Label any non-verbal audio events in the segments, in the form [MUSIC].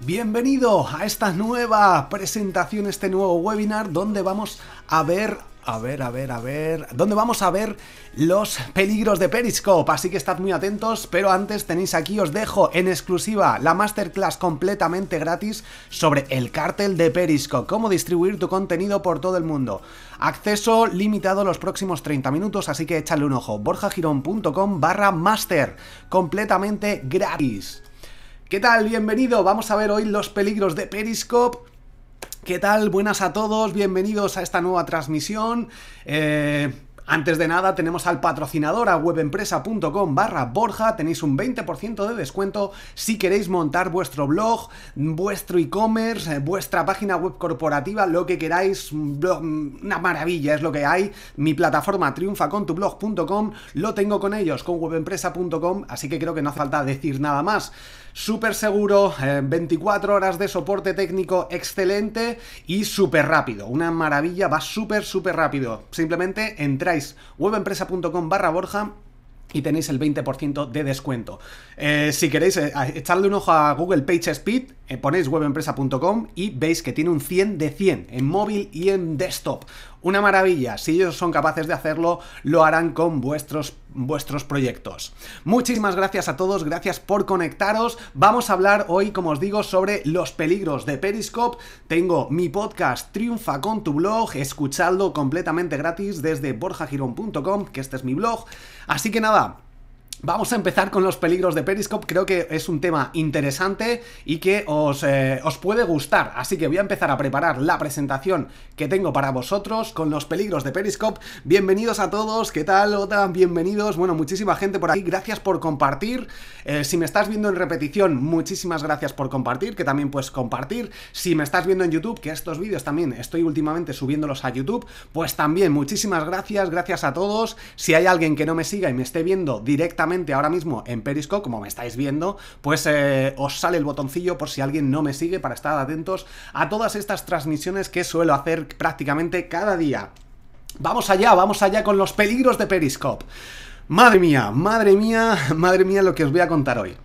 Bienvenido a esta nueva presentación, este nuevo webinar donde vamos a ver a ver, a ver, a ver, ¿dónde vamos a ver los peligros de Periscope? Así que estad muy atentos, pero antes tenéis aquí, os dejo en exclusiva la masterclass completamente gratis sobre el cártel de Periscope, cómo distribuir tu contenido por todo el mundo. Acceso limitado los próximos 30 minutos, así que échale un ojo, borjagirón.com barra master, completamente gratis. ¿Qué tal? Bienvenido. Vamos a ver hoy los peligros de Periscope. ¿Qué tal? Buenas a todos. Bienvenidos a esta nueva transmisión. Eh, antes de nada, tenemos al patrocinador a webempresa.com barra Borja, tenéis un 20% de descuento si queréis montar vuestro blog, vuestro e-commerce, eh, vuestra página web corporativa, lo que queráis, una maravilla es lo que hay. Mi plataforma triunfacontublog.com lo tengo con ellos, con webempresa.com, así que creo que no hace falta decir nada más súper seguro, 24 eh, horas de soporte técnico excelente y súper rápido. Una maravilla, va súper, súper rápido. Simplemente entráis webempresa.com barra Borja y tenéis el 20% de descuento. Eh, si queréis eh, echarle un ojo a Google Page eh, ponéis webempresa.com y veis que tiene un 100 de 100 en móvil y en desktop. Una maravilla, si ellos son capaces de hacerlo, lo harán con vuestros, vuestros proyectos. Muchísimas gracias a todos, gracias por conectaros. Vamos a hablar hoy, como os digo, sobre los peligros de Periscope. Tengo mi podcast Triunfa con tu blog, escuchadlo completamente gratis desde borjagirón.com, que este es mi blog. Así que nada, Vamos a empezar con los peligros de Periscope, creo que es un tema interesante y que eh, os, puede gustar, así que voy a empezar a preparar la presentación que tengo para vosotros con los peligros de Periscope. Bienvenidos a todos, ¿qué tal? Otan, bienvenidos, bueno, muchísima gente por aquí, gracias por compartir. Eh, si me estás viendo en repetición, muchísimas gracias por compartir, que también puedes compartir. Si me estás viendo en YouTube, que estos vídeos también estoy últimamente subiéndolos a YouTube, pues también muchísimas gracias, gracias a todos. Si hay alguien que no me siga y me esté viendo directamente, ahora mismo en Periscope, como me estáis viendo, pues eh, os sale el botoncillo por si alguien no me sigue para estar atentos a todas estas transmisiones que suelo hacer prácticamente cada día. Vamos allá, vamos allá con los peligros de Periscope. Madre mía, madre mía, [LAUGHS] madre mía lo que os voy a contar hoy.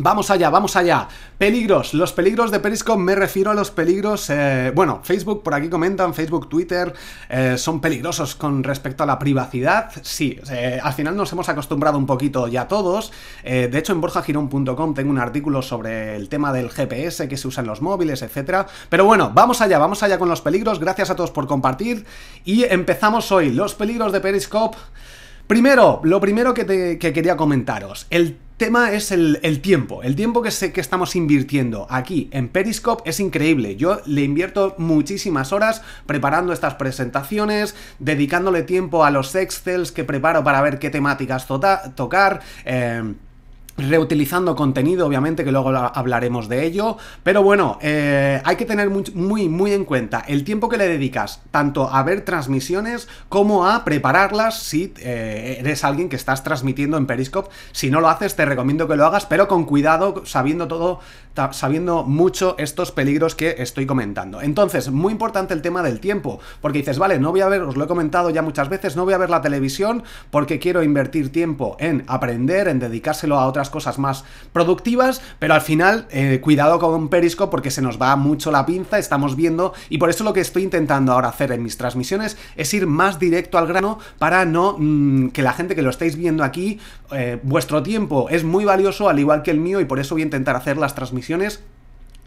Vamos allá, vamos allá. Peligros, los peligros de Periscope me refiero a los peligros, eh, bueno, Facebook por aquí comentan, Facebook, Twitter, eh, son peligrosos con respecto a la privacidad. Sí, eh, al final nos hemos acostumbrado un poquito ya todos. de hecho, en borjagirón.com tengo un artículo sobre el tema del GPS que se usa en los móviles, etcétera. Pero bueno, vamos allá, vamos allá con los peligros. Gracias a todos por compartir y empezamos hoy los peligros de Periscope. Primero, lo primero que, que quería comentaros, el tema es el, tiempo. El tiempo que, sé que estamos invirtiendo aquí en Periscope es increíble. Yo le invierto muchísimas horas preparando estas presentaciones, dedicándole tiempo a los excels que preparo para ver qué temáticas tota-, tocar. Eh, reutilizando contenido, obviamente que luego hablaremos de ello, pero bueno, eh, hay que tener muy, muy, en cuenta el tiempo que le dedicas tanto a ver transmisiones como a prepararlas si eh, eres alguien que estás transmitiendo en Periscope, si no lo haces te recomiendo que lo hagas, pero con cuidado, sabiendo todo, sabiendo mucho estos peligros que estoy comentando. Entonces, muy importante el tema del tiempo, porque dices, vale, no voy a ver, os lo he comentado ya muchas veces, no voy a ver la televisión porque quiero invertir tiempo en aprender, en dedicárselo a otras cosas más productivas, pero al final, eh, cuidado con un perisco porque se nos va mucho la pinza, estamos viendo, y por eso lo que estoy intentando ahora hacer en mis transmisiones es ir más directo al grano para no mm, que la gente que lo estáis viendo aquí, eh, vuestro tiempo es muy valioso, al igual que el mío, y por eso voy a intentar hacer las transmisiones conexiones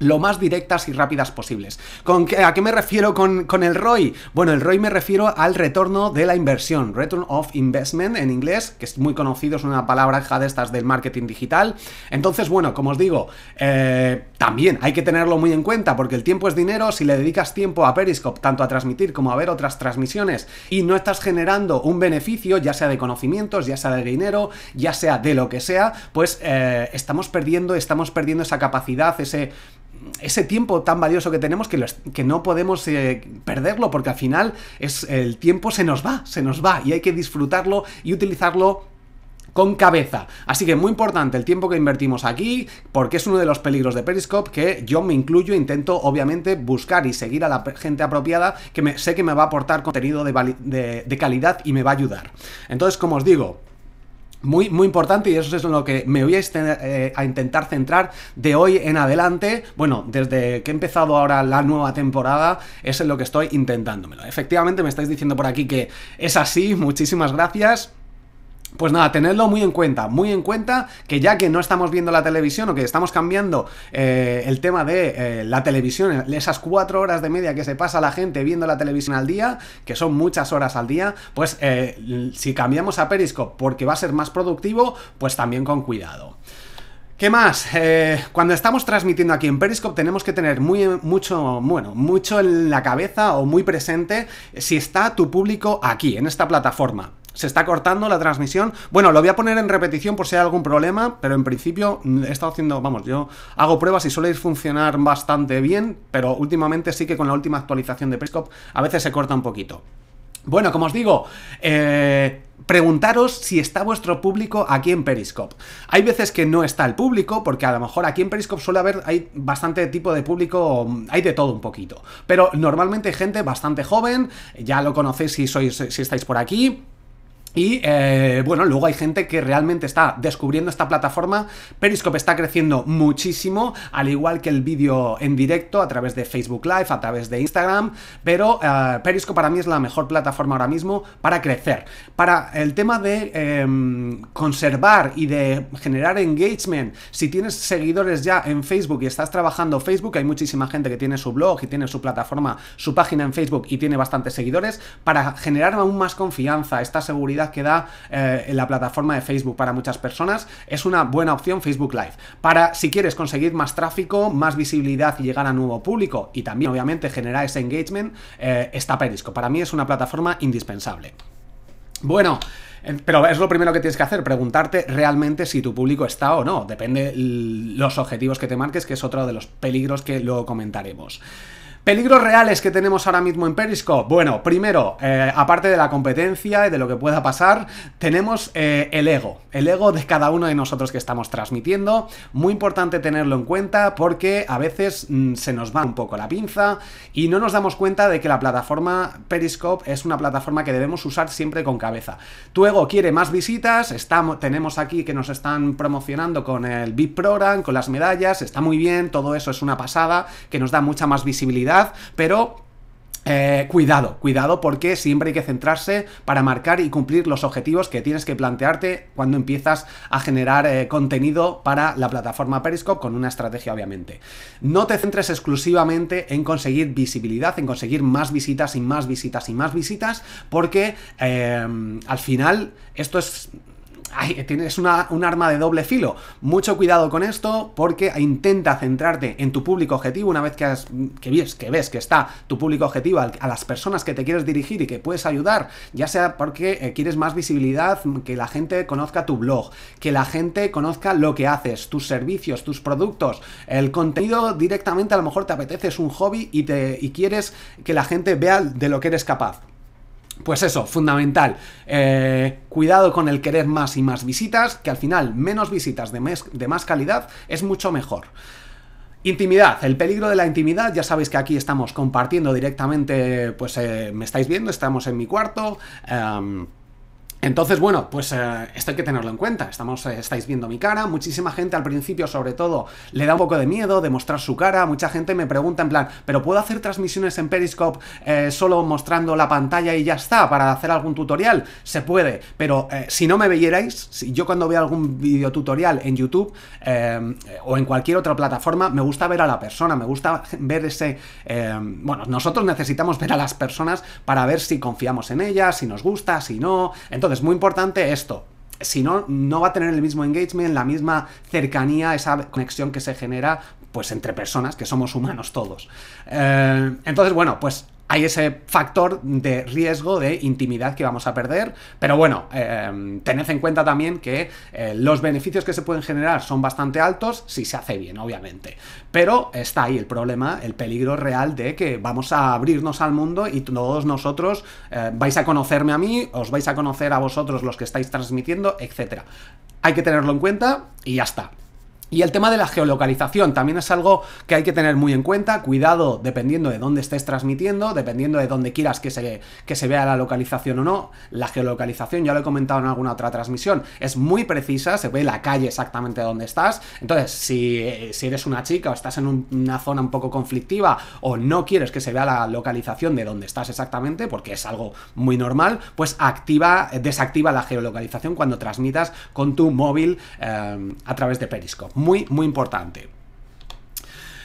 lo más directas y rápidas posibles. ¿Con ¿A qué me refiero con, con, el ROI? Bueno, el ROI me refiero al retorno de la inversión, Return of Investment en inglés, que es muy conocido, es una palabra de estas del marketing digital. Entonces, bueno, como os digo, eh, también hay que tenerlo muy en cuenta porque el tiempo es dinero, si le dedicas tiempo a Periscope, tanto a transmitir como a ver otras transmisiones, y no estás generando un beneficio, ya sea de conocimientos, ya sea de dinero, ya sea de lo que sea, pues eh, estamos perdiendo, estamos perdiendo esa capacidad, ese ese tiempo tan valioso que tenemos que, no podemos eh, perderlo, porque al final es, el tiempo se nos va, se nos va, y hay que disfrutarlo y utilizarlo con cabeza. Así que muy importante el tiempo que invertimos aquí, porque es uno de los peligros de Periscope que yo me incluyo, intento obviamente buscar y seguir a la gente apropiada que me, sé que me va a aportar contenido de calidad y me va a ayudar. Entonces, como os digo, muy, muy importante y eso es en lo que me voy eh, a, intentar centrar de hoy en adelante. Bueno, desde que he empezado ahora la nueva temporada, es en lo que estoy intentándomelo. Efectivamente, me estáis diciendo por aquí que es así, muchísimas gracias. Pues nada, tenedlo muy en cuenta, muy en cuenta que ya que no estamos viendo la televisión o que estamos cambiando eh, el tema de eh, la televisión, esas cuatro horas de media que se pasa la gente viendo la televisión al día, que son muchas horas al día, pues eh, si cambiamos a Periscope porque va a ser más productivo, pues también con cuidado. ¿Qué más? cuando estamos transmitiendo aquí en Periscope tenemos que tener muy, mucho, bueno, mucho en la cabeza o muy presente si está tu público aquí, en esta plataforma. Se está cortando la transmisión. Bueno, lo voy a poner en repetición por si hay algún problema, pero en principio mm, he estado haciendo, vamos, yo hago pruebas y suele funcionar bastante bien, pero últimamente sí que con la última actualización de Periscope a veces se corta un poquito. Bueno, como os digo, eh, preguntaros si está vuestro público aquí en Periscope. Hay veces que no está el público, porque a lo mejor aquí en Periscope suele haber, hay bastante tipo de público, mm, hay de todo un poquito. Pero normalmente gente bastante joven, ya lo conocéis si, sois, si estáis por aquí y eh, bueno, luego hay gente que realmente está descubriendo esta plataforma. Periscope está creciendo muchísimo, al igual que el vídeo en directo a través de Facebook Live, a través de Instagram. Pero eh, Periscope para mí es la mejor plataforma ahora mismo para crecer. Para el tema de em, conservar y de generar engagement, si tienes seguidores ya en Facebook y estás trabajando Facebook, hay muchísima gente que tiene su blog y tiene su plataforma, su página en Facebook y tiene bastantes seguidores, para generar aún más confianza, esta seguridad que da eh, en la plataforma de Facebook para muchas personas, es una buena opción Facebook Live. Para si quieres conseguir más tráfico, más visibilidad y llegar a nuevo público y también obviamente generar ese engagement, eh, está Perisco. Para mí es una plataforma indispensable. Bueno, pero es lo primero que tienes que hacer, preguntarte realmente si tu público está o no. Depende los objetivos que te marques, que es otro de los peligros que luego comentaremos. Peligros reales que tenemos ahora mismo en Periscope. Bueno, primero, eh, aparte de la competencia y de lo que pueda pasar, tenemos eh, el ego. El ego de cada uno de nosotros que estamos transmitiendo. Muy importante tenerlo en cuenta porque a veces mm, se nos va un poco la pinza y no nos damos cuenta de que la plataforma Periscope es una plataforma que debemos usar siempre con cabeza. Tu ego quiere más visitas, tenemos aquí que nos están promocionando con el VIP Program, con las medallas, está muy bien, todo eso es una pasada que nos da mucha más visibilidad pero eh, cuidado, cuidado porque siempre hay que centrarse para marcar y cumplir los objetivos que tienes que plantearte cuando empiezas a generar eh, contenido para la plataforma Periscope con una estrategia obviamente. No te centres exclusivamente en conseguir visibilidad, en conseguir más visitas y más visitas y más visitas porque eh, al final esto es tienes una, un arma de doble filo. Mucho cuidado con esto porque intenta centrarte en tu público objetivo una vez que, ves, que ves que está tu público objetivo, a las personas que te quieres dirigir y que puedes ayudar, ya sea porque eh, quieres más visibilidad, mm, que la gente conozca tu blog, que la gente conozca lo que haces, tus servicios, tus productos, el contenido directamente a lo mejor te apetece, es un hobby y, te, y quieres que la gente vea de lo que eres capaz. Pues eso, fundamental. Eh, cuidado con el querer más y más visitas, que al final menos visitas de, de más calidad es mucho mejor. Intimidad, el peligro de la intimidad, ya sabéis que aquí estamos compartiendo directamente, pues eh, me estáis viendo, estamos en mi cuarto. Em, entonces, bueno, pues eh, esto hay que tenerlo en cuenta. Estamos, eh, estáis viendo mi cara. Muchísima gente al principio, sobre todo, le da un poco de miedo de mostrar su cara. Mucha gente me pregunta en plan, ¿pero puedo hacer transmisiones en Periscope eh, solo mostrando la pantalla y ya está? Para hacer algún tutorial. Se puede, pero si no me veyerais, si yo cuando veo algún video tutorial en YouTube o en cualquier otra plataforma, me gusta ver a la persona, me gusta ver ese. bueno, nosotros necesitamos ver a las personas para ver si confiamos en ellas, si nos gusta, si no. Entonces, es muy importante esto. Si no, no va a tener el mismo engagement, la misma cercanía, esa conexión que se genera pues entre personas, que somos humanos todos. Eh, entonces, bueno, pues hay ese factor de riesgo de intimidad que vamos a perder, pero bueno, eh, tened en cuenta también que eh, los beneficios que se pueden generar son bastante altos si se hace bien, obviamente. Pero está ahí el problema, el peligro real de que vamos a abrirnos al mundo y todos nosotros eh, vais a conocerme a mí, os vais a conocer a vosotros los que estáis transmitiendo, etc. Hay que tenerlo en cuenta y ya está. Y el tema de la geolocalización también es algo que hay que tener muy en cuenta. Cuidado dependiendo de dónde estés transmitiendo, dependiendo de dónde quieras que se, se vea la localización o no. La geolocalización, ya lo he comentado en alguna otra transmisión, es muy precisa, se ve la calle exactamente donde estás. Entonces, si, eh, eres una chica o estás en una zona un poco conflictiva o no quieres que se vea la localización de dónde estás exactamente, porque es algo muy normal, pues activa, desactiva la geolocalización cuando transmitas con tu móvil eh, a través de Periscope muy, muy importante.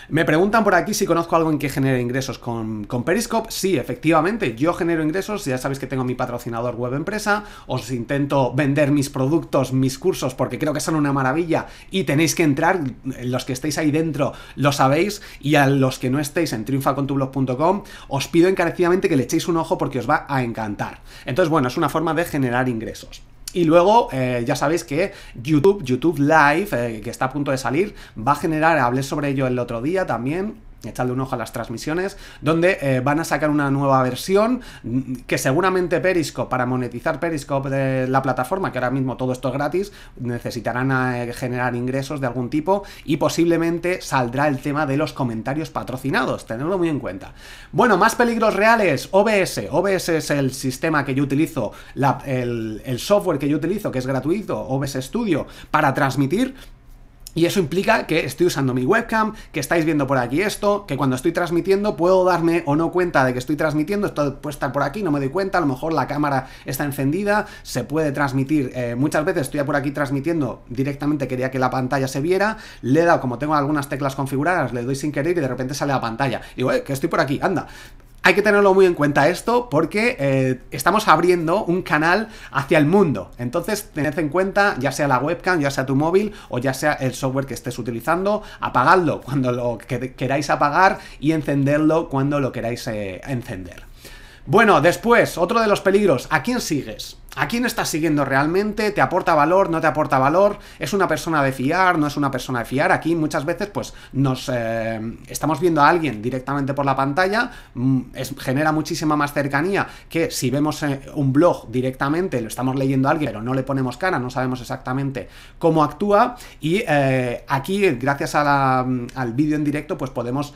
Me preguntan por aquí si conozco algo en que genere ingresos con, con, Periscope. Sí, efectivamente, yo genero ingresos. Ya sabéis que tengo mi patrocinador web empresa. Os intento vender mis productos, mis cursos, porque creo que son una maravilla y tenéis que entrar. Los que estéis ahí dentro lo sabéis. Y a los que no estéis en triunfacontublog.com, os pido encarecidamente que le echéis un ojo porque os va a encantar. Entonces, bueno, es una forma de generar ingresos. Y luego, eh, ya sabéis que YouTube, YouTube Live, eh, que está a punto de salir, va a generar, hablé sobre ello el otro día también, echarle un ojo a las transmisiones, donde eh, van a sacar una nueva versión mm, que seguramente Periscope, para monetizar Periscope de la plataforma, que ahora mismo todo esto es gratis, necesitarán eh, generar ingresos de algún tipo y posiblemente saldrá el tema de los comentarios patrocinados, tenerlo muy en cuenta. Bueno, más peligros reales, OBS. OBS es el sistema que yo utilizo, el software que yo utilizo, que es gratuito, OBS Studio, para transmitir y eso implica que estoy usando mi webcam, que estáis viendo por aquí esto, que cuando estoy transmitiendo puedo darme o no cuenta de que estoy transmitiendo, esto puede estar por aquí, no me doy cuenta, a lo mejor la cámara está encendida, se puede transmitir, eh, muchas veces estoy por aquí transmitiendo, directamente quería que la pantalla se viera, le he dado, como tengo algunas teclas configuradas, le doy sin querer y de repente sale la pantalla. Digo, eh, que estoy por aquí, anda. Hay que tenerlo muy en cuenta esto porque eh, estamos abriendo un canal hacia el mundo. Entonces, tened en cuenta, ya sea la webcam, ya sea tu móvil o ya sea el software que estés utilizando, apagadlo cuando lo queráis apagar y encenderlo cuando lo queráis eh, encender. Bueno, después, otro de los peligros, ¿a quién sigues? ¿A quién estás siguiendo realmente? ¿Te aporta valor? ¿No te aporta valor? ¿Es una persona de fiar? ¿No es una persona de fiar? Aquí muchas veces pues nos eh, estamos viendo a alguien directamente por la pantalla, mm, genera muchísima más cercanía que si vemos eh, un blog directamente, lo estamos leyendo a alguien, pero no le ponemos cara, no sabemos exactamente cómo actúa y eh, aquí gracias mm, al vídeo en directo pues podemos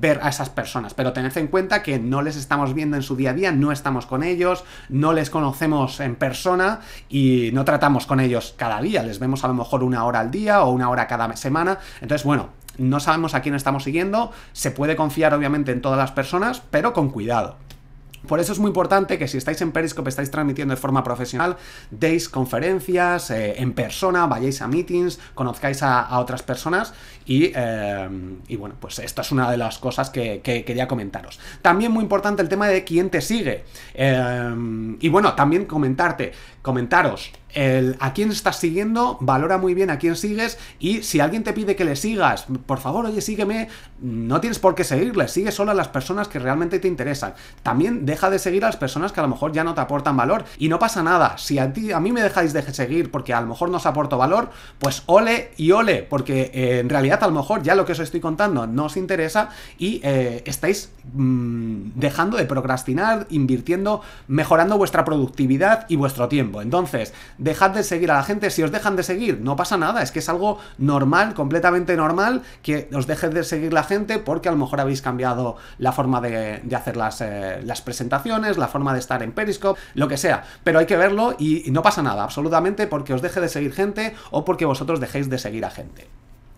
ver a esas personas, pero tened en cuenta que no les estamos viendo en su día a día, no estamos con ellos, no les conocemos en persona y no tratamos con ellos cada día, les vemos a lo mejor una hora al día o una hora cada semana, entonces bueno, no sabemos a quién estamos siguiendo, se puede confiar obviamente en todas las personas, pero con cuidado. Por eso es muy importante que si estáis en Periscope, estáis transmitiendo de forma profesional, deis conferencias eh, en persona, vayáis a meetings, conozcáis a, otras personas y, eh, bueno, pues esta es una de las cosas que, quería comentaros. También muy importante el tema de quién te sigue. Eh, y bueno, también comentarte, comentaros a quién estás siguiendo, valora muy bien a quién sigues y si alguien te pide que le sigas, por favor, oye, sígueme, no tienes por qué seguirle, sigue solo a las personas que realmente te interesan. También deja de seguir a las personas que a lo mejor ya no te aportan valor y no pasa nada. Si a, ti, a mí me dejáis de seguir porque a lo mejor no os aporto valor, pues ole y ole, porque eh, en realidad a lo mejor ya lo que os estoy contando no os interesa y eh, estáis mm, dejando de procrastinar, invirtiendo, mejorando vuestra productividad y vuestro tiempo. Entonces, dejad de seguir a la gente. Si os dejan de seguir, no pasa nada, es que es algo normal, completamente normal, que os dejes de seguir la gente porque a lo mejor habéis cambiado la forma de, hacer eh, las, presentaciones, la forma de estar en Periscope, lo que sea. Pero hay que verlo y no pasa nada, absolutamente, porque os deje de seguir gente o porque vosotros dejéis de seguir a gente.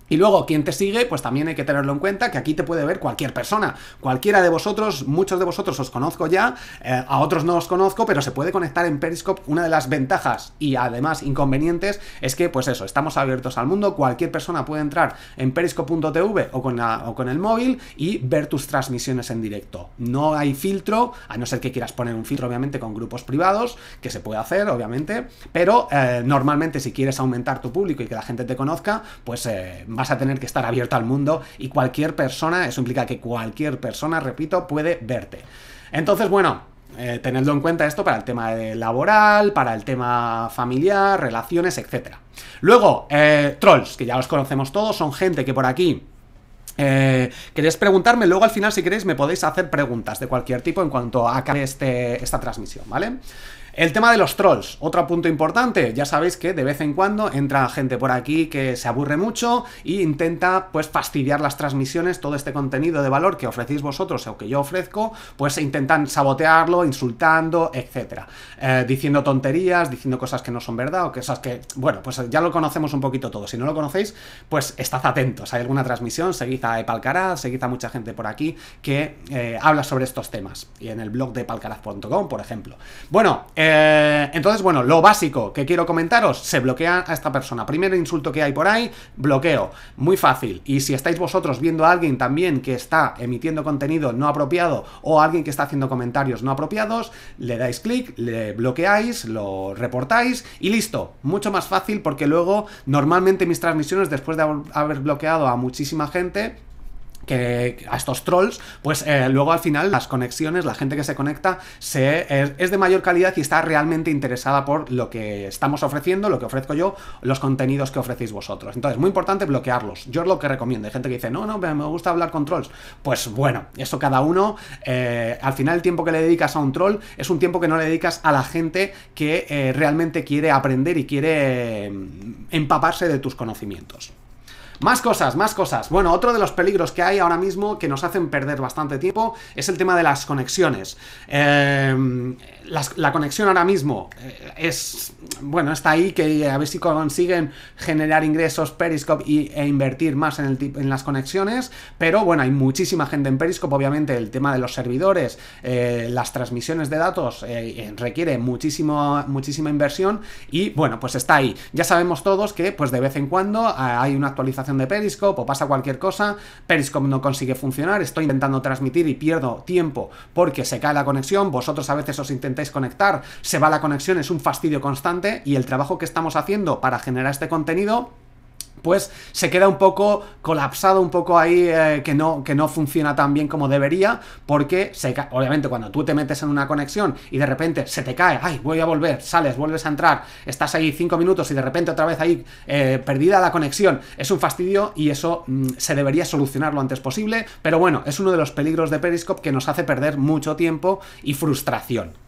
Y luego, quien te sigue, pues también hay que tenerlo en cuenta que aquí te puede ver cualquier persona, cualquiera de vosotros, muchos de vosotros os conozco ya, eh, a otros no os conozco, pero se puede conectar en Periscope. Una de las ventajas y además inconvenientes es que, pues eso, estamos abiertos al mundo, cualquier persona puede entrar en periscope.tv o, con con el móvil y ver tus transmisiones en directo. No hay filtro, a no ser que quieras poner un filtro, obviamente, con grupos privados, que se puede hacer, obviamente, pero eh, normalmente si quieres aumentar tu público y que la gente te conozca, pues... Eh, vas a tener que estar abierto al mundo y cualquier persona, eso implica que cualquier persona, repito, puede verte. Entonces, bueno, eh, tenedlo en cuenta esto para el tema laboral, para el tema familiar, relaciones, etc. Luego, eh, trolls, que ya los conocemos todos, son gente que por aquí eh, queréis preguntarme, luego al final si queréis me podéis hacer preguntas de cualquier tipo en cuanto acabe este, esta transmisión, ¿vale? El tema de los trolls, otro punto importante. Ya sabéis que de vez en cuando entra gente por aquí que se aburre mucho e intenta pues fastidiar las transmisiones, todo este contenido de valor que ofrecéis vosotros o que yo ofrezco, pues intentan sabotearlo, insultando, etcétera, eh, diciendo tonterías, diciendo cosas que no son verdad o cosas que, bueno, pues ya lo conocemos un poquito todo. Si no lo conocéis, pues estad atentos. Hay alguna transmisión, seguid a Epalcaraz, seguid a mucha gente por aquí que eh, habla sobre estos temas y en el blog de palcaraz.com, por ejemplo. Bueno, eh, entonces, bueno, lo básico que quiero comentaros, se bloquea a esta persona. Primer insulto que hay por ahí, bloqueo. Muy fácil. Y si estáis vosotros viendo a alguien también que está emitiendo contenido no apropiado o alguien que está haciendo comentarios no apropiados, le dais clic, le bloqueáis, lo reportáis y listo. Mucho más fácil porque luego normalmente mis transmisiones, después de haber bloqueado a muchísima gente, que a estos trolls, pues eh, luego al final las conexiones, la gente que se conecta es de mayor calidad y está realmente interesada por lo que estamos ofreciendo, lo que ofrezco yo, los contenidos que ofrecéis vosotros. Entonces, muy importante bloquearlos. Yo es lo que recomiendo. Hay gente que dice, no, no, me gusta hablar con trolls. Pues bueno, eso cada uno, eh, al final el tiempo que le dedicas a un troll es un tiempo que no le dedicas a la gente que eh, realmente quiere aprender y quiere mm, empaparse de tus conocimientos. Más cosas, más cosas. Bueno, otro de los peligros que hay ahora mismo que nos hacen perder bastante tiempo es el tema de las conexiones. Eh, la, conexión ahora mismo eh, es, bueno, está ahí, que a ver si consiguen generar ingresos Periscope y, e invertir más en, el, en las conexiones, pero bueno, hay muchísima gente en Periscope, obviamente el tema de los servidores, eh, las transmisiones de datos eh, requiere muchísima inversión y bueno, pues está ahí. Ya sabemos todos que pues de vez en cuando hay una actualización de Periscope o pasa cualquier cosa, Periscope no consigue funcionar, estoy intentando transmitir y pierdo tiempo porque se cae la conexión, vosotros a veces os intentáis intentáis conectar, se va la conexión, es un fastidio constante y el trabajo que estamos haciendo para generar este contenido pues se queda un poco colapsado, un poco ahí eh, que, no, que no funciona tan bien como debería, porque se obviamente cuando tú te metes en una conexión y de repente se te cae, ay, voy a volver, sales, vuelves a entrar, estás ahí cinco minutos y de repente otra vez ahí eh, perdida la conexión, es un fastidio y eso mm, se debería solucionar lo antes posible, pero bueno, es uno de los peligros de Periscope que nos hace perder mucho tiempo y frustración.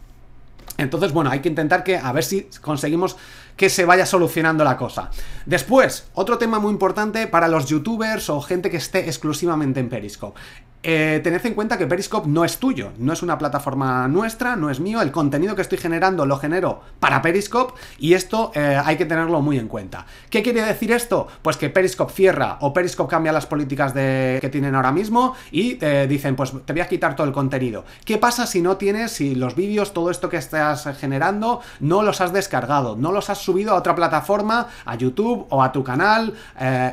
Entonces, bueno, hay que intentar que a ver si conseguimos que se vaya solucionando la cosa. Después, otro tema muy importante para los youtubers o gente que esté exclusivamente en Periscope. Eh, tened en cuenta que Periscope no es tuyo, no es una plataforma nuestra, no es mío, el contenido que estoy generando lo genero para Periscope y esto eh, hay que tenerlo muy en cuenta. ¿Qué quiere decir esto? Pues que Periscope cierra o Periscope cambia las políticas que tienen ahora mismo y eh, dicen pues te voy a quitar todo el contenido. ¿Qué pasa si no tienes, si los vídeos, todo esto que estás generando, no los has descargado, no los has subido a otra plataforma, a YouTube o a tu canal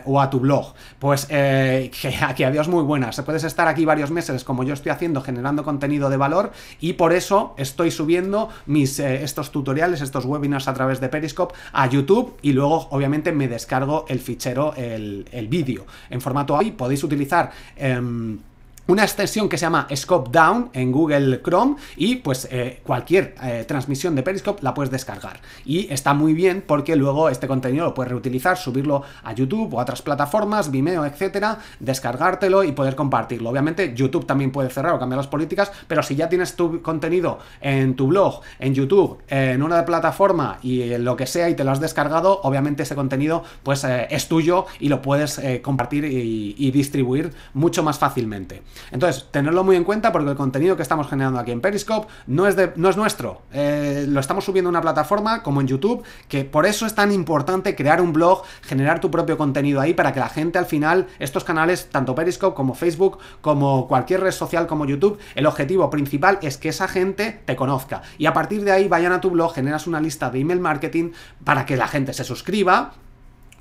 o a tu blog? Pues [LAUGHS] que, aquí adiós muy buenas, puedes estar aquí varios meses como yo estoy haciendo generando contenido de valor y por eso estoy subiendo mis, eh, estos tutoriales, estos webinars a través de Periscope a YouTube y luego obviamente me descargo el fichero, el, el vídeo en formato ahí Podéis utilizar... Em, una extensión que se llama Scope Down en Google Chrome y pues eh, cualquier eh, transmisión de Periscope la puedes descargar. Y está muy bien porque luego este contenido lo puedes reutilizar, subirlo a YouTube o a otras plataformas, Vimeo, etcétera, descargártelo y poder compartirlo. Obviamente YouTube también puede cerrar o cambiar las políticas, pero si ya tienes tu contenido en tu blog, en YouTube, en una plataforma y en lo que sea y te lo has descargado, obviamente ese contenido pues eh, es tuyo y lo puedes compartir y distribuir mucho más fácilmente. Entonces, tenerlo muy en cuenta porque el contenido que estamos generando aquí en Periscope no es, nuestro. Eh, lo estamos subiendo a una plataforma como en YouTube, que por eso es tan importante crear un blog, generar tu propio contenido ahí para que la gente al final, estos canales, tanto Periscope como Facebook, como cualquier red social como YouTube, el objetivo principal es que esa gente te conozca. Y a partir de ahí vayan a tu blog, generas una lista de email marketing para que la gente se suscriba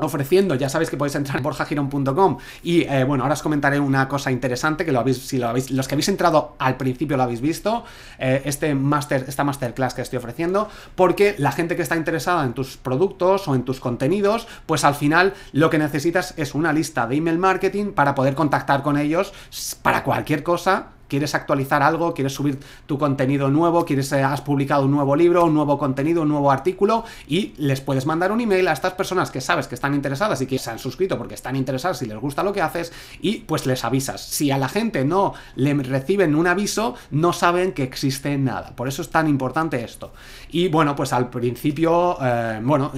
ofreciendo, ya sabéis que podéis entrar en borjagirón.com y eh, bueno, ahora os comentaré una cosa interesante que lo habéis, si lo habéis, los que habéis entrado al principio lo habéis visto, eh, este master, esta masterclass que estoy ofreciendo, porque la gente que está interesada en tus productos o en tus contenidos, pues al final lo que necesitas es una lista de email marketing para poder contactar con ellos para cualquier cosa quieres actualizar algo, quieres subir tu contenido nuevo, quieres, eh, has publicado un nuevo libro, un nuevo contenido, un nuevo artículo y les puedes mandar un email a estas personas que sabes que están interesadas y que se han suscrito porque están interesadas y les gusta lo que haces y pues les avisas. Si a la gente no le reciben un aviso, no saben que existe nada. Por eso es tan importante esto. Y bueno, pues al principio, eh, bueno,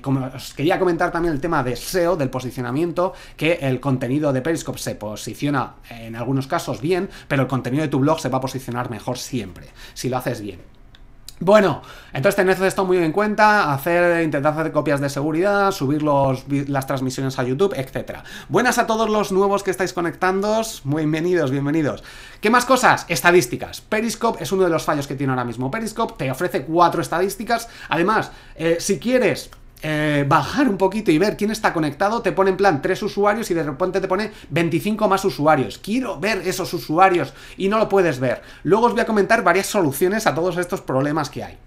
como os quería comentar también el tema de SEO, del posicionamiento, que el contenido de Periscope se posiciona en algunos casos bien, pero el contenido de tu blog se va a posicionar mejor siempre, si lo haces bien. Bueno, entonces tened esto muy en cuenta, hacer, intentar hacer copias de seguridad, subir las transmisiones a YouTube, etc. Buenas a todos los nuevos que estáis conectando, bienvenidos, bienvenidos. ¿Qué más cosas? Estadísticas. Periscope es uno de los fallos que tiene ahora mismo. Periscope te ofrece cuatro estadísticas. Además, eh, si quieres eh, bajar un poquito y ver quién está conectado, te pone en plan tres usuarios y de repente te pone 25 más usuarios. Quiero ver esos usuarios y no lo puedes ver. Luego os voy a comentar varias soluciones a todos estos problemas que hay.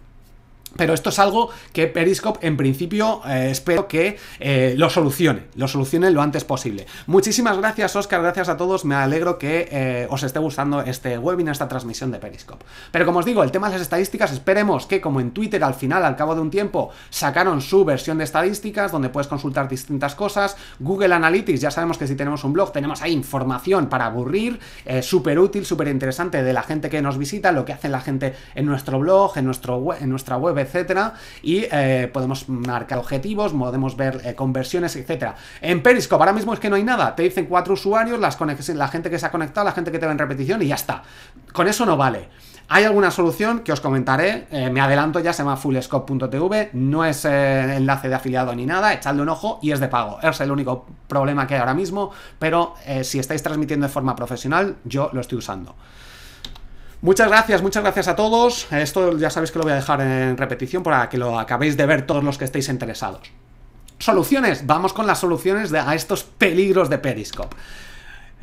Pero esto es algo que Periscope en principio eh, espero que eh, lo solucione, lo solucione lo antes posible. Muchísimas gracias Oscar, gracias a todos, me alegro que eh, os esté gustando este webinar, esta transmisión de Periscope. Pero como os digo, el tema de las estadísticas, esperemos que como en Twitter al final, al cabo de un tiempo, sacaron su versión de estadísticas donde puedes consultar distintas cosas, Google Analytics, ya sabemos que si tenemos un blog tenemos ahí información para aburrir, súper útil, súper interesante de la gente que nos visita, lo que hace la gente en nuestro blog, en, nuestro en nuestra web, etcétera. Y eh, podemos marcar objetivos, podemos ver eh, conversiones, etcétera. En Periscope ahora mismo es que no hay nada. Te dicen cuatro usuarios, las la gente que se ha conectado, la gente que te ve en repetición y ya está. Con eso no vale. Hay alguna solución que os comentaré, eh, me adelanto ya, se llama fullscope.tv, no es enlace de afiliado ni nada, echadle un ojo y es de pago. Es el único problema que hay ahora mismo, pero si estáis transmitiendo de forma profesional, yo lo estoy usando. Muchas gracias, muchas gracias a todos. Esto ya sabéis que lo voy a dejar en repetición para que lo acabéis de ver todos los que estéis interesados. Soluciones. Vamos con las soluciones de, a estos peligros de Periscope.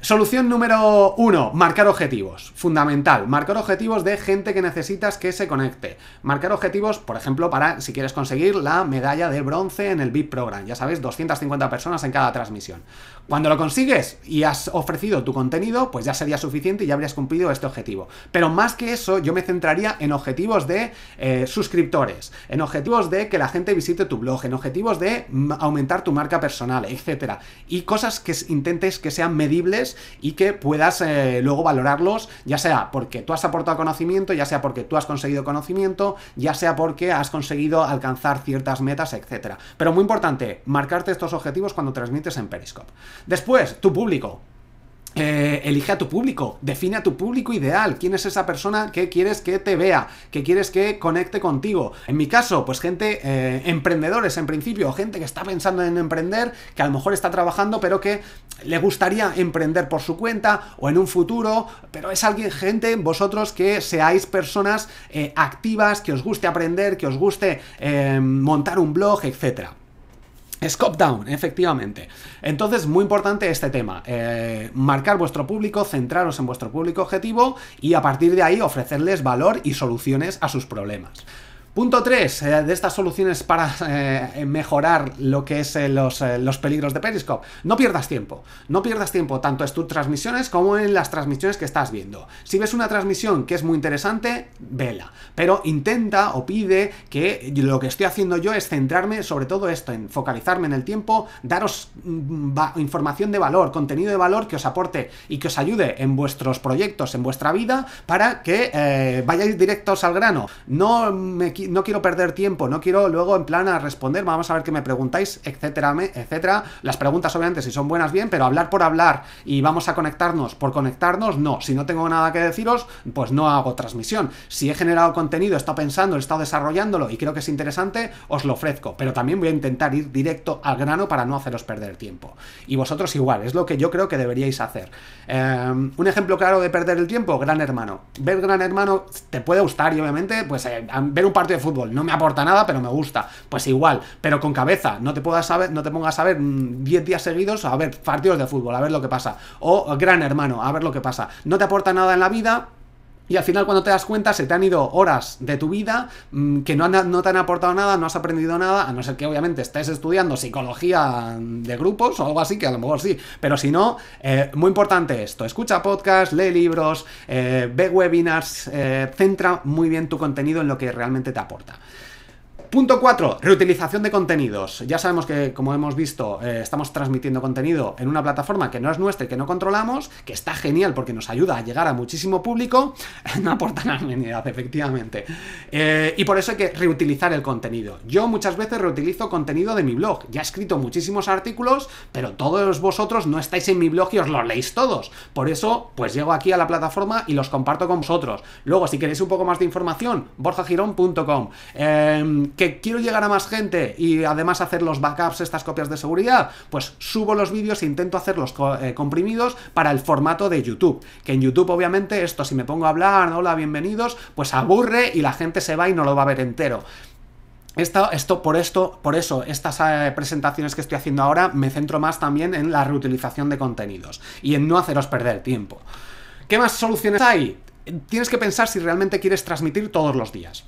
Solución número uno, marcar objetivos. Fundamental, marcar objetivos de gente que necesitas que se conecte. Marcar objetivos, por ejemplo, para si quieres conseguir la medalla de bronce en el VIP Program. Ya sabéis, 250 personas en cada transmisión. Cuando lo consigues y has ofrecido tu contenido, pues ya sería suficiente y ya habrías cumplido este objetivo. Pero más que eso, yo me centraría en objetivos de eh, suscriptores, en objetivos de que la gente visite tu blog, en objetivos de mm, aumentar tu marca personal, etcétera. Y cosas que intentes que sean medibles y que puedas eh, luego valorarlos, ya sea porque tú has aportado conocimiento, ya sea porque tú has conseguido conocimiento, ya sea porque has conseguido alcanzar ciertas metas, etcétera. Pero muy importante, marcarte estos objetivos cuando transmites en Periscope. Después, tu público. Eh, elige a tu público, define a tu público ideal, quién es esa persona que quieres que te vea, que quieres que conecte contigo. En mi caso, pues gente, eh, emprendedores en principio, gente que está pensando en emprender, que a lo mejor está trabajando, pero que le gustaría emprender por su cuenta o en un futuro, pero es alguien, gente, vosotros que seáis personas eh, activas, que os guste aprender, que os guste montar un blog, etcétera. Scope down, efectivamente. Entonces, muy importante este tema. Eh, marcar vuestro público, centraros en vuestro público objetivo y a partir de ahí ofrecerles valor y soluciones a sus problemas. Punto 3 eh, de estas soluciones para eh, mejorar lo que es eh, los, peligros de Periscope. No pierdas tiempo. No pierdas tiempo tanto en tus transmisiones como en las transmisiones que estás viendo. Si ves una transmisión que es muy interesante, vela. Pero intenta o pide que lo que estoy haciendo yo es centrarme sobre todo esto, en focalizarme en el tiempo, daros mm, información de valor, contenido de valor que os aporte y que os ayude en vuestros proyectos, en vuestra vida, para que vayáis directos al grano. No me no quiero perder tiempo, no quiero luego en plan a responder, vamos a ver qué me preguntáis, etcétera, etcétera. Las preguntas obviamente si son buenas bien, pero hablar por hablar y vamos a conectarnos por conectarnos, no. Si no tengo nada que deciros, pues no hago transmisión. Si he generado contenido, he estado pensando, he estado desarrollándolo y creo que es interesante, os lo ofrezco, pero también voy a intentar ir directo al grano para no haceros perder tiempo. Y vosotros igual, es lo que yo creo que deberíais hacer. Em, un ejemplo claro de perder el tiempo, Gran Hermano. Ver Gran Hermano te puede gustar y obviamente, pues eh, ver un partido de fútbol, no me aporta nada, pero me gusta. Pues igual, pero con cabeza, no te puedas saber, no te pongas a ver 10 mm, días seguidos a ver partidos de fútbol, a ver lo que pasa. O Gran Hermano, a ver lo que pasa. No te aporta nada en la vida, y al final cuando te das cuenta se te han ido horas de tu vida mm, que no, han, te han aportado nada, no has aprendido nada, a no ser que obviamente estés estudiando psicología de grupos o algo así, que a lo mejor sí, pero si no, eh, muy importante esto, escucha podcasts, lee libros, eh, ve webinars, eh, centra muy bien tu contenido en lo que realmente te aporta. Punto 4, reutilización de contenidos. Ya sabemos que, como hemos visto, eh, estamos transmitiendo contenido en una plataforma que no es nuestra y que no controlamos, que está genial porque nos ayuda a llegar a muchísimo público, [LAUGHS] no aporta amenidad, efectivamente. Eh, y por eso hay que reutilizar el contenido. Yo muchas veces reutilizo contenido de mi blog. Ya he escrito muchísimos artículos, pero todos vosotros no estáis en mi blog y os los leéis todos. Por eso, pues llego aquí a la plataforma y los comparto con vosotros. Luego, si queréis un poco más de información, borjagirón.com que quiero llegar a más gente y además hacer los backups, estas copias de seguridad, pues subo los vídeos e intento hacerlos eh, comprimidos para el formato de YouTube. Que en YouTube, obviamente, esto si me pongo a hablar, hola, bienvenidos, pues aburre y la gente se va y no lo va a ver entero. Esto, esto, por esto, por eso, estas eh, presentaciones que estoy haciendo ahora me centro más también en la reutilización de contenidos y en no haceros perder tiempo. ¿Qué más soluciones hay? Tienes que pensar si realmente quieres transmitir todos los días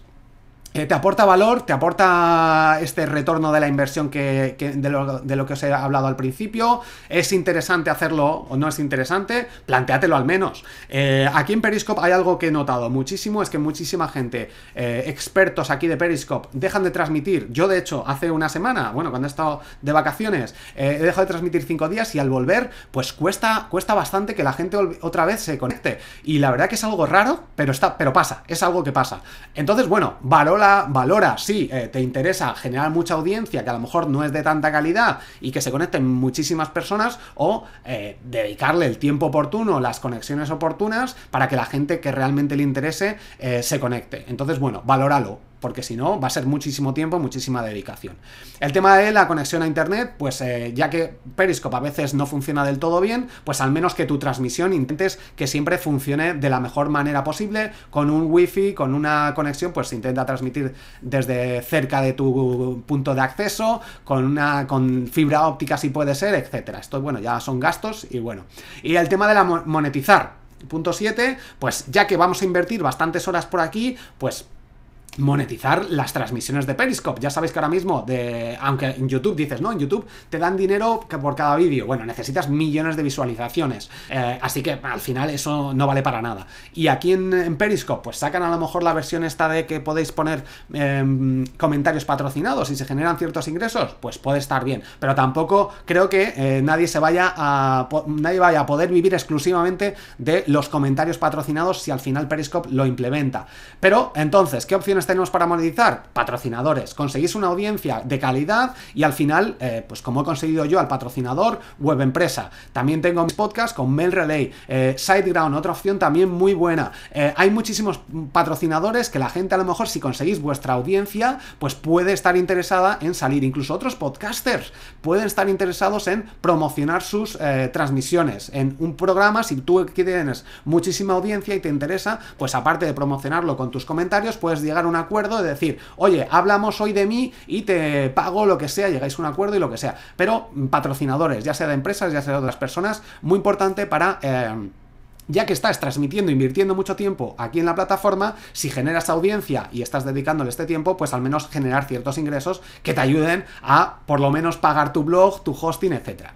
te aporta valor, te aporta este retorno de la inversión que, de, lo, que os he hablado al principio. Es interesante hacerlo o no es interesante, plantéatelo al menos. Eh, aquí en Periscope hay algo que he notado muchísimo, es que muchísima gente, eh, expertos aquí de Periscope, dejan de transmitir. Yo de hecho hace una semana, bueno, cuando he estado de vacaciones, eh, he dejado de transmitir cinco días y al volver, pues cuesta, cuesta bastante que la gente otra vez se conecte. Y la verdad que es algo raro, pero, está, pero pasa, es algo que pasa. Entonces, bueno, Varola valora, si eh, te interesa generar mucha audiencia que a lo mejor no es de tanta calidad y que se conecten muchísimas personas o eh, dedicarle el tiempo oportuno, las conexiones oportunas para que la gente que realmente le interese eh, se conecte. Entonces, bueno, valóralo porque si no va a ser muchísimo tiempo, muchísima dedicación. El tema de la conexión a internet, pues eh, ya que Periscope a veces no funciona del todo bien, pues al menos que tu transmisión intentes que siempre funcione de la mejor manera posible, con un wifi, con una conexión, pues intenta transmitir desde cerca de tu punto de acceso, con una con fibra óptica si puede ser, etcétera. Esto, bueno, ya son gastos y bueno. Y el tema de la monetizar. Punto 7, pues ya que vamos a invertir bastantes horas por aquí, pues monetizar las transmisiones de Periscope. Ya sabéis que ahora mismo, de, aunque en YouTube dices, no, en YouTube te dan dinero por cada vídeo. Bueno, necesitas millones de visualizaciones. Eh, así que al final eso no vale para nada. Y aquí en, Periscope, pues sacan a lo mejor la versión esta de que podéis poner em, comentarios patrocinados y se generan ciertos ingresos, pues puede estar bien. Pero tampoco creo que eh, nadie se vaya a nadie vaya a poder vivir exclusivamente de los comentarios patrocinados si al final Periscope lo implementa. Pero entonces, ¿qué opciones tenemos para monetizar? Patrocinadores. Conseguís una audiencia de calidad y al final, eh, pues como he conseguido yo al patrocinador, web empresa. También tengo mis podcasts con Mail Relay, eh, SiteGround, otra opción también muy buena. Eh, hay muchísimos patrocinadores que la gente a lo mejor si conseguís vuestra audiencia, pues puede estar interesada en salir. Incluso otros podcasters pueden estar interesados en promocionar sus eh, transmisiones. En un programa, si tú tienes muchísima audiencia y te interesa, pues aparte de promocionarlo con tus comentarios, puedes llegar a un acuerdo de decir, oye, hablamos hoy de mí y te pago lo que sea, llegáis a un acuerdo y lo que sea. Pero mm, patrocinadores, ya sea de empresas, ya sea de otras personas, muy importante para... Em, ya que estás transmitiendo, invirtiendo mucho tiempo aquí en la plataforma, si generas audiencia y estás dedicándole este tiempo, pues al menos generar ciertos ingresos que te ayuden a por lo menos pagar tu blog, tu hosting, etcétera.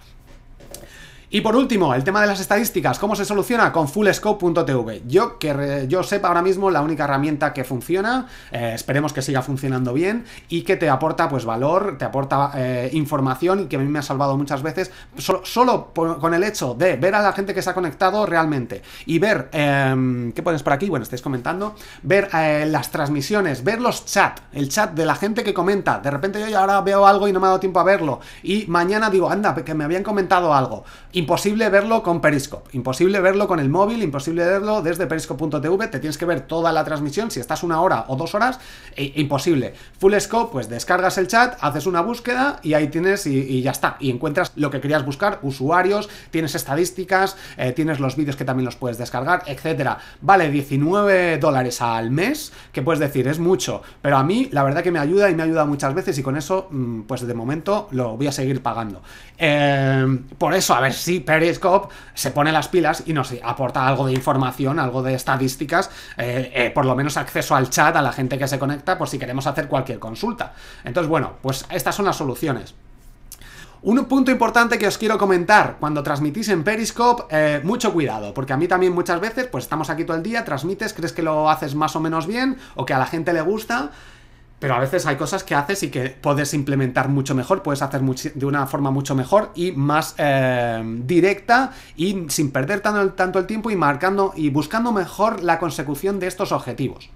Y por último, el tema de las estadísticas, ¿cómo se soluciona? Con fullscope.tv. Yo que yo sepa ahora mismo la única herramienta que funciona, eh, esperemos que siga funcionando bien y que te aporta pues valor, te aporta eh, información y que a mí me ha salvado muchas veces solo, con el hecho de ver a la gente que se ha conectado realmente y ver, em, ¿qué pones por aquí? Bueno, estáis comentando, ver eh, las transmisiones, ver los chats, el chat de la gente que comenta, de repente yo ahora veo algo y no me ha dado tiempo a verlo y mañana digo, anda, que me habían comentado algo imposible verlo con Periscope, imposible verlo con el móvil, imposible verlo desde periscope.tv, te tienes que ver toda la transmisión, si estás una hora o dos horas, e, e imposible. Full Scope, pues descargas el chat, haces una búsqueda y ahí tienes y, ya está, y encuentras lo que querías buscar, usuarios, tienes estadísticas, eh, tienes los vídeos que también los puedes descargar, etcétera. Vale 19 dólares al mes, que puedes decir, es mucho, pero a mí la verdad que me ayuda y me ayuda muchas veces y con eso, mm, pues de momento lo voy a seguir pagando. Eh, por eso, a ver si Periscope se pone las pilas y nos aporta algo de información, algo de estadísticas, eh, eh, por lo menos acceso al chat, a la gente que se conecta, por si queremos hacer cualquier consulta. Entonces, bueno, pues estas son las soluciones. Un punto importante que os quiero comentar, cuando transmitís en Periscope, eh, mucho cuidado, porque a mí también muchas veces, pues estamos aquí todo el día, transmites, crees que lo haces más o menos bien o que a la gente le gusta, pero a veces hay cosas que haces y que puedes implementar mucho mejor, puedes hacer de una forma mucho mejor y más eh, directa y sin perder tanto el, tanto el tiempo y marcando y buscando mejor la consecución de estos objetivos.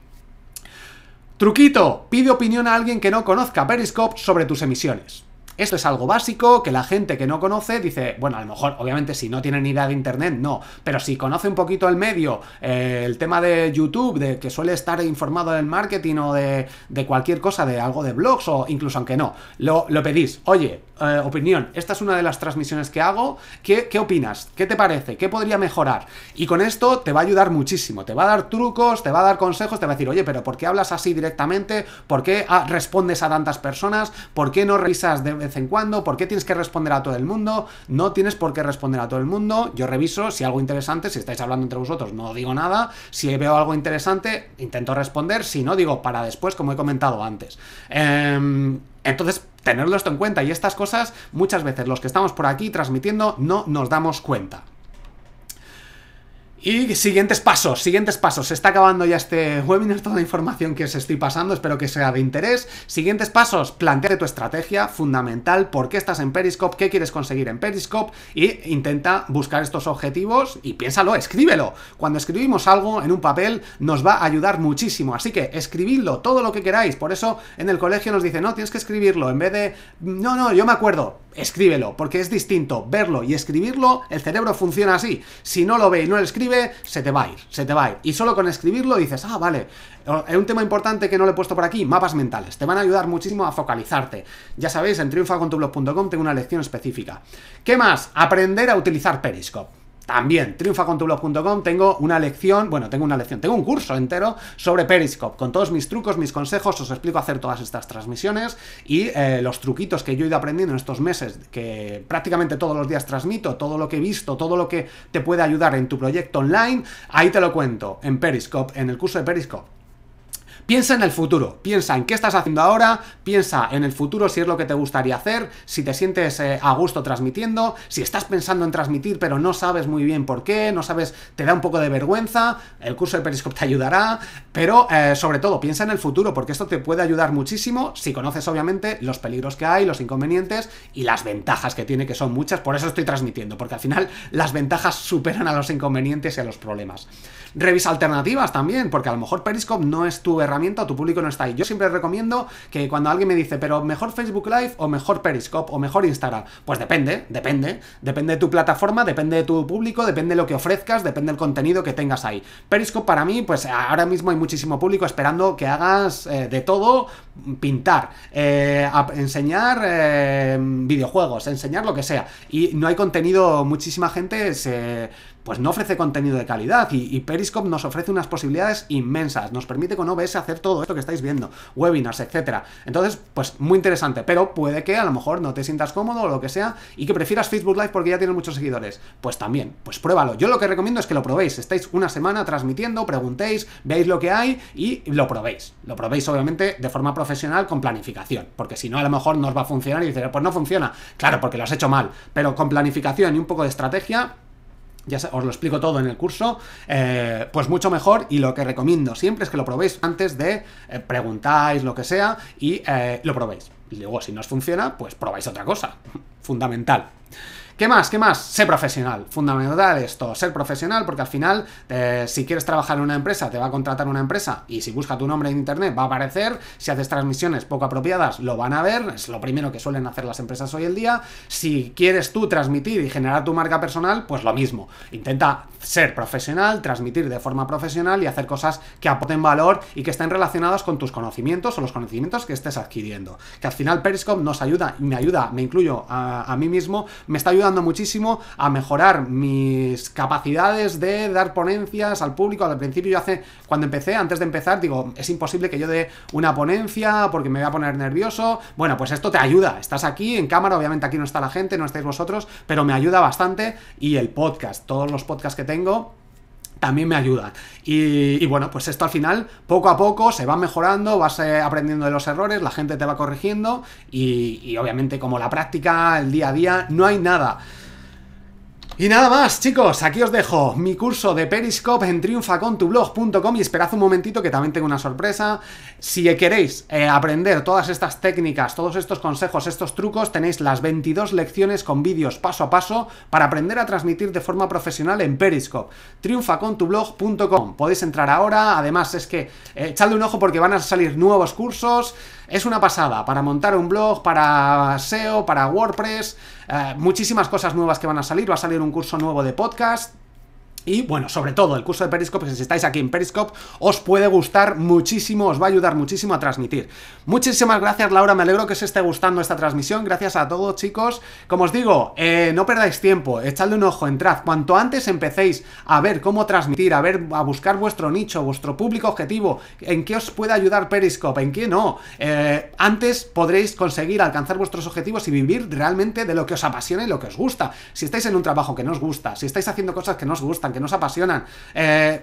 Truquito, pide opinión a alguien que no conozca Periscope sobre tus emisiones. Esto es algo básico que la gente que no conoce dice, bueno, a lo mejor, obviamente, si no tiene ni idea de Internet, no, pero si conoce un poquito el medio, eh, el tema de YouTube, de que suele estar informado del marketing o de, de cualquier cosa, de algo de blogs o incluso aunque no, lo, lo pedís, oye, eh, opinión. Esta es una de las transmisiones que hago. ¿Qué, ¿Qué opinas? ¿Qué te parece? ¿Qué podría mejorar? Y con esto te va a ayudar muchísimo. Te va a dar trucos, te va a dar consejos, te va a decir, oye, pero ¿por qué hablas así directamente? ¿Por qué ah, respondes a tantas personas? ¿Por qué no revisas de vez en cuando? ¿Por qué tienes que responder a todo el mundo? No tienes por qué responder a todo el mundo. Yo reviso si algo interesante, si estáis hablando entre vosotros, no digo nada. Si veo algo interesante, intento responder. Si no, digo para después, como he comentado antes. Eh, entonces, tenerlo esto en cuenta y estas cosas, muchas veces los que estamos por aquí transmitiendo no nos damos cuenta. Y siguientes pasos, siguientes pasos. Se está acabando ya este webinar, toda la información que os estoy pasando, espero que sea de interés. Siguientes pasos, plantear tu estrategia fundamental, por qué estás en Periscope, qué quieres conseguir en Periscope y intenta buscar estos objetivos y piénsalo, escríbelo. Cuando escribimos algo en un papel nos va a ayudar muchísimo, así que escribidlo todo lo que queráis. Por eso en el colegio nos dicen, no, tienes que escribirlo, en vez de, no, no, yo me acuerdo escríbelo, porque es distinto verlo y escribirlo, el cerebro funciona así. Si no lo ve y no lo escribe, se te va a ir, se te va a ir. Y solo con escribirlo dices, ah, vale, es eh, un tema importante que no le he puesto por aquí, mapas mentales. Te van a ayudar muchísimo a focalizarte. Ya sabéis, en triunfacontublog.com tengo una lección específica. ¿Qué más? Aprender a utilizar Periscope. También, triunfacontublog.com, tengo una lección, bueno, tengo una lección, tengo un curso entero sobre Periscope, con todos mis trucos, mis consejos, os explico hacer todas estas transmisiones y eh, los truquitos que yo he ido aprendiendo en estos meses, que prácticamente todos los días transmito, todo lo que he visto, todo lo que te puede ayudar en tu proyecto online, ahí te lo cuento, en Periscope, en el curso de Periscope. Piensa en el futuro, piensa en qué estás haciendo ahora, piensa en el futuro si es lo que te gustaría hacer, si te sientes eh, a gusto transmitiendo, si estás pensando en transmitir pero no sabes muy bien por qué, no sabes, te da un poco de vergüenza, el curso de Periscope [LAUGHS] te ayudará, pero eh, sobre todo piensa en el futuro porque esto te puede ayudar muchísimo si conoces obviamente los peligros que hay, los inconvenientes y las ventajas que tiene, que son muchas, por eso estoy transmitiendo, porque al final las ventajas superan a los inconvenientes y a los problemas. Revisa alternativas también, porque a lo mejor Periscope no es tu tu público no está ahí. Yo siempre recomiendo que cuando alguien me dice, pero mejor Facebook Live o mejor Periscope o mejor Instagram, pues depende, depende. Depende de tu plataforma, depende de tu público, depende de lo que ofrezcas, depende del contenido que tengas ahí. Periscope para mí, pues ahora mismo hay muchísimo público esperando que hagas eh, de todo, pintar, eh, enseñar eh, videojuegos, enseñar lo que sea. Y no hay contenido, muchísima gente se pues no ofrece contenido de calidad y, Periscope nos ofrece unas posibilidades inmensas, nos permite con OBS hacer todo esto que estáis viendo, webinars, etcétera. Entonces, pues muy interesante, pero puede que a lo mejor no te sientas cómodo o lo que sea y que prefieras Facebook Live porque ya tienes muchos seguidores. Pues también, pues pruébalo. Yo lo que recomiendo es que lo probéis, estáis una semana transmitiendo, preguntéis, veis lo que hay y lo probéis. Lo probéis obviamente de forma profesional con planificación, porque si no a lo mejor no os va a funcionar y dices, pues no funciona. Claro, porque lo has hecho mal, pero con planificación y un poco de estrategia ya os lo explico todo en el curso, eh, pues mucho mejor y lo que recomiendo siempre es que lo probéis antes de eh, preguntáis lo que sea y eh, lo probéis. Y luego si no os funciona, pues probáis otra cosa. [LAUGHS] Fundamental. ¿Qué más? ¿Qué más? Sé profesional. Fundamental esto, ser profesional, porque al final, eh, si quieres trabajar en una empresa, te va a contratar una empresa y si busca tu nombre en internet va a aparecer. Si haces transmisiones poco apropiadas, lo van a ver. Es lo primero que suelen hacer las empresas hoy en día. Si quieres tú transmitir y generar tu marca personal, pues lo mismo. Intenta ser profesional, transmitir de forma profesional y hacer cosas que aporten valor y que estén relacionadas con tus conocimientos o los conocimientos que estés adquiriendo. Que al final Periscope nos ayuda, y me ayuda, me incluyo a, a mí mismo, me está ayudando ayudando muchísimo a mejorar mis capacidades de dar ponencias al público. Al principio yo hace, cuando empecé, antes de empezar, digo, es imposible que yo dé una ponencia porque me voy a poner nervioso. Bueno, pues esto te ayuda. Estás aquí en cámara, obviamente aquí no está la gente, no estáis vosotros, pero me ayuda bastante. Y el podcast, todos los podcasts que tengo, también me ayuda. Y, bueno, pues esto al final, poco a poco, se va mejorando, vas eh, aprendiendo de los errores, la gente te va corrigiendo y, y obviamente como la práctica, el día a día, no hay nada. Y nada más, chicos, aquí os dejo mi curso de Periscope en triunfacontublog.com y esperad un momentito que también tengo una sorpresa. Si queréis eh, aprender todas estas técnicas, todos estos consejos, estos trucos, tenéis las 22 lecciones con vídeos paso a paso para aprender a transmitir de forma profesional en Periscope. triunfacontublog.com. Podéis entrar ahora, además es que eh, echadle un ojo porque van a salir nuevos cursos. Es una pasada para montar un blog, para SEO, para WordPress, eh, muchísimas cosas nuevas que van a salir. Va a salir un curso nuevo de podcast. Y bueno, sobre todo el curso de Periscope, si estáis aquí en Periscope, os puede gustar muchísimo, os va a ayudar muchísimo a transmitir. Muchísimas gracias, Laura, me alegro que os esté gustando esta transmisión. Gracias a todos, chicos. Como os digo, eh, no perdáis tiempo, echadle un ojo, entrad. Cuanto antes empecéis a ver cómo transmitir, a ver, a buscar vuestro nicho, vuestro público objetivo, en qué os puede ayudar Periscope, en qué no. Eh, antes podréis conseguir alcanzar vuestros objetivos y vivir realmente de lo que os apasiona y lo que os gusta. Si estáis en un trabajo que no os gusta, si estáis haciendo cosas que no os gustan, que nos apasionan. Eh,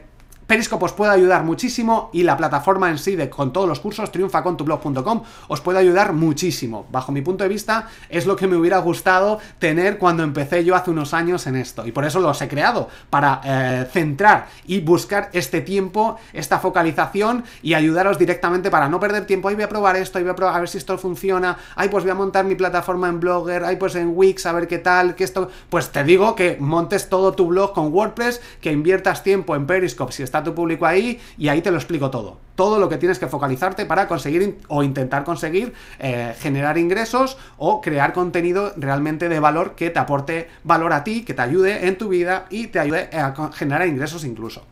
Periscope os puede ayudar muchísimo y la plataforma en sí de, con todos los cursos, triunfacontublog.com, os puede ayudar muchísimo. Bajo mi punto de vista, es lo que me hubiera gustado tener cuando empecé yo hace unos años en esto. Y por eso los he creado, para eh, centrar y buscar este tiempo, esta focalización y ayudaros directamente para no perder tiempo. Ahí voy a probar esto, ahí voy a, probar, a ver si esto funciona. Ahí pues voy a montar mi plataforma en Blogger, ahí pues en Wix, a ver qué tal, que esto... Pues te digo que montes todo tu blog con WordPress, que inviertas tiempo en Periscope si estás tu público ahí y ahí te lo explico todo. Todo lo que tienes que focalizarte para conseguir o intentar conseguir eh, generar ingresos o crear contenido realmente de valor que te aporte valor a ti, que te ayude en tu vida y te ayude a generar ingresos incluso.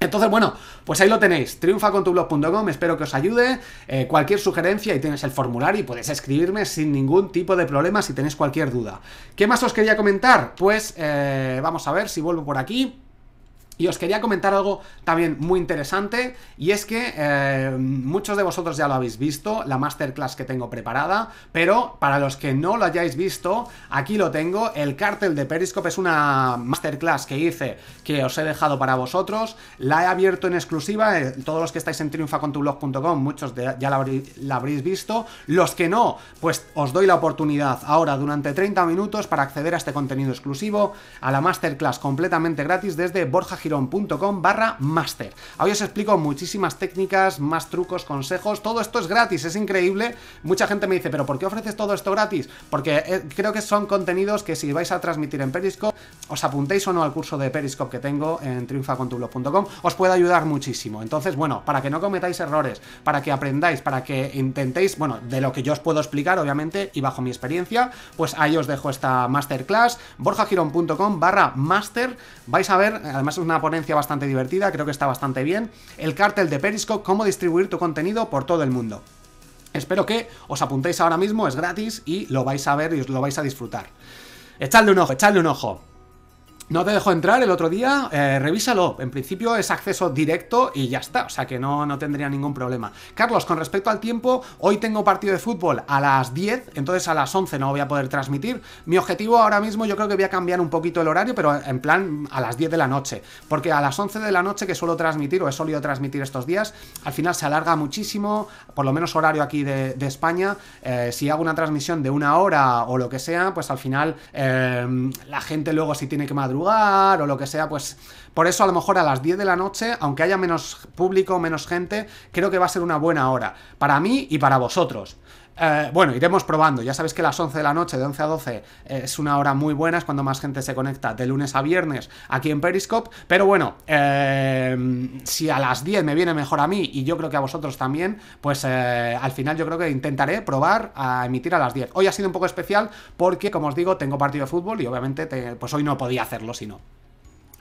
Entonces, bueno, pues ahí lo tenéis, triunfacontublog.com, espero que os ayude, eh, cualquier sugerencia y tienes el formulario y puedes escribirme sin ningún tipo de problema si tenéis cualquier duda. ¿Qué más os quería comentar? Pues eh, vamos a ver si vuelvo por aquí. Y os quería comentar algo también muy interesante, y es que eh, muchos de vosotros ya lo habéis visto, la masterclass que tengo preparada, pero para los que no lo hayáis visto, aquí lo tengo, el cártel de Periscope es una masterclass que hice, que os he dejado para vosotros, la he abierto en exclusiva, eh, todos los que estáis en triunfacontublog.com, muchos ya la, habréis visto, los que no, pues os doy la oportunidad ahora durante 30 minutos para acceder a este contenido exclusivo, a la masterclass completamente gratis desde Borja giron.com barra master. Ahí os explico muchísimas técnicas, más trucos, consejos, todo esto es gratis, es increíble. Mucha gente me dice, pero ¿por qué ofreces todo esto gratis? Porque eh, creo que son contenidos que si vais a transmitir en Periscope, os apuntéis o no al curso de Periscope que tengo en triunfacontublog.com, os puede ayudar muchísimo. Entonces, bueno, para que no cometáis errores, para que aprendáis, para que intentéis, bueno, de lo que yo os puedo explicar, obviamente, y bajo mi experiencia, pues ahí os dejo esta masterclass, borjagiron.com barra master, vais a ver, además es una ponencia bastante divertida, creo que está bastante bien. El cártel de Periscope, cómo distribuir tu contenido por todo el mundo. Espero que os apuntéis ahora mismo, es gratis y lo vais a ver y os lo vais a disfrutar. Echadle un ojo, echadle un ojo. No te dejo entrar el otro día, eh, revísalo. En principio es acceso directo y ya está, o sea que no, no tendría ningún problema. Carlos, con respecto al tiempo, hoy tengo partido de fútbol a las 10, entonces a las 11 no voy a poder transmitir. Mi objetivo ahora mismo yo creo que voy a cambiar un poquito el horario, pero en plan a las 10 de la noche, porque a las 11 de la noche que suelo transmitir o he solido transmitir estos días, al final se alarga muchísimo, por lo menos horario aquí de, España. Eh, si hago una transmisión de una hora o lo que sea, pues al final eh, la gente luego si tiene que más lugar o lo que sea, pues por eso a lo mejor a las 10 de la noche, aunque haya menos público, menos gente, creo que va a ser una buena hora, para mí y para vosotros. Eh, bueno, iremos probando. Ya sabéis que las 11 de la noche, de 11 a 12, eh, es una hora muy buena, es cuando más gente se conecta de lunes a viernes aquí en Periscope. Pero bueno, eh, si a las 10 me viene mejor a mí y yo creo que a vosotros también, pues al final yo creo que intentaré probar a emitir a las 10. Hoy ha sido un poco especial porque, como os digo, tengo partido de fútbol y obviamente pues hoy no podía hacerlo si no.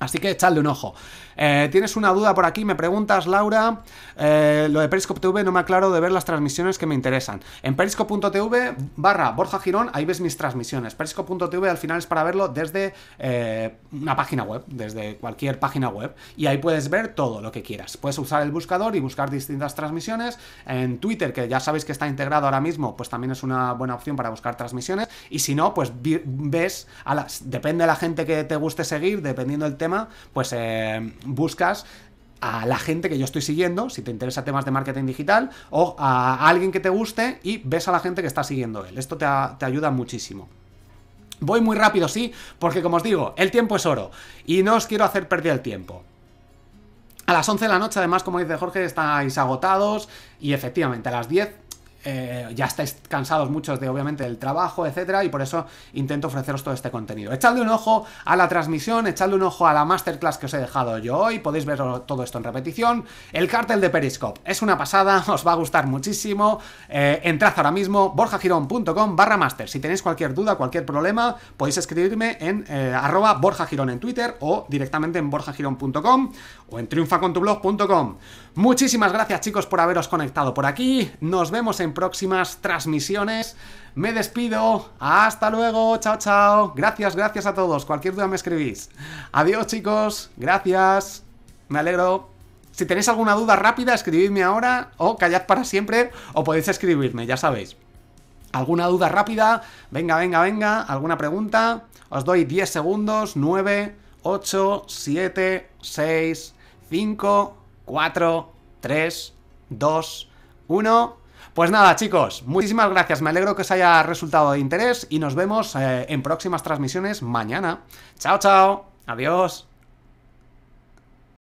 Así que echadle un ojo. Eh, Tienes una duda por aquí, me preguntas, Laura. Eh, lo de Periscope TV no me aclaro de ver las transmisiones que me interesan. En periscope.tv barra Borja Girón, ahí ves mis transmisiones. Periscope.tv al final es para verlo desde eh, una página web, desde cualquier página web. Y ahí puedes ver todo lo que quieras. Puedes usar el buscador y buscar distintas transmisiones. En Twitter, que ya sabéis que está integrado ahora mismo, pues también es una buena opción para buscar transmisiones. Y si no, pues ves, depende de la gente que te guste seguir, dependiendo del tema pues eh, buscas a la gente que yo estoy siguiendo, si te interesa temas de marketing digital, o a alguien que te guste y ves a la gente que está siguiendo él. Esto te, te ayuda muchísimo. Voy muy rápido, sí, porque como os digo, el tiempo es oro y no os quiero hacer perder el tiempo. A las 11 de la noche, además, como dice Jorge, estáis agotados y efectivamente a las 10 eh, ya estáis cansados muchos de, obviamente, del trabajo, etcétera, y por eso intento ofreceros todo este contenido. Echadle un ojo a la transmisión, echadle un ojo a la masterclass que os he dejado yo hoy, podéis ver todo esto en repetición. El cartel de Periscope es una pasada, [LAUGHS] os va a gustar muchísimo. Eh, entrad ahora mismo, borjagirón.com barra master. Si tenéis cualquier duda, cualquier problema, podéis escribirme en eh, arroba borjagirón en Twitter o directamente en borjagirón.com o en triunfacontublog.com. Muchísimas gracias chicos por haberos conectado por aquí. Nos vemos en próximas transmisiones. Me despido. Hasta luego. Chao, chao. Gracias, gracias a todos. Cualquier duda me escribís. Adiós chicos. Gracias. Me alegro. Si tenéis alguna duda rápida, escribidme ahora o callad para siempre o podéis escribirme, ya sabéis. ¿Alguna duda rápida? Venga, venga, venga. ¿Alguna pregunta? Os doy 10 segundos. 9, 8, 7, 6, 5. 4, 3, 2, 1. Pues nada, chicos, muchísimas gracias. Me alegro que os haya resultado de interés y nos vemos eh, en próximas transmisiones mañana. Chao, chao. Adiós.